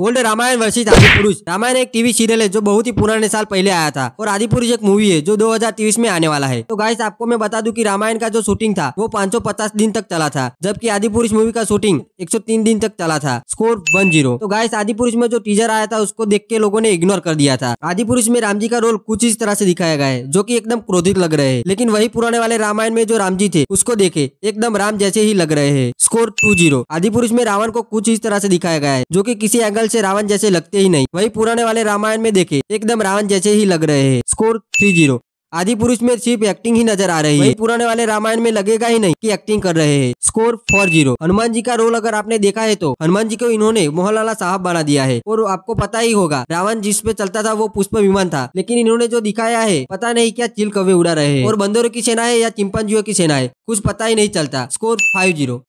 old Ramayan वर्षित आदि पुरुष रामायण एक टीवी सीरियल है जो बहुत ही पुराने साल पहले आया था और आदि पुरुष एक मूवी है जो 2023 में आने वाला है तो गाइस आपको मैं बता दूं कि रामायण का जो शूटिंग था वो 550 दिन तक चला था जबकि आदि पुरुष मूवी का शूटिंग 103 दिन तक चला था स्कोर वन जीरो तो गाइस आदि पुरुष में जो टीजर आया था उसको देख के लोगों ने इग्नोर कर दिया था आदि पुरुष में रामजी का रोल कुछ इस तरह से दिखाया गया है जो की एकदम क्रोधित लग रहे हैं लेकिन वही पुराने वाले रामायण में जो रामजी थे उसको देखे एकदम राम जैसे ही लग रहे हैं स्कोर टू जीरो आदि पुरुष में रावण को कुछ इस तरह से दिखाया गया है जो कि किसी एंगल से रावण जैसे लगते ही नहीं वही पुराने वाले रामायण में देखे एकदम रावण जैसे ही लग रहे हैं स्कोर थ्री जीरो आदि पुरुष में सिर्फ एक्टिंग ही नजर आ रही है पुराने वाले रामायण में लगेगा ही नहीं कि एक्टिंग कर रहे हैं score four zero Hanuman ji का रोल अगर आपने देखा है तो हनुमान जी को इन्होंने मोहनलाला साहब बना दिया है और आपको पता ही होगा रावण जिस पे चलता था वो पुष्प विमान था लेकिन इन्होंने जो दिखाया है पता नहीं क्या चिल कवे उड़ा रहे हैं और बंदरों की सेना है या चिंपन की सेना है कुछ पता ही नहीं चलता स्कोर फाइव जीरो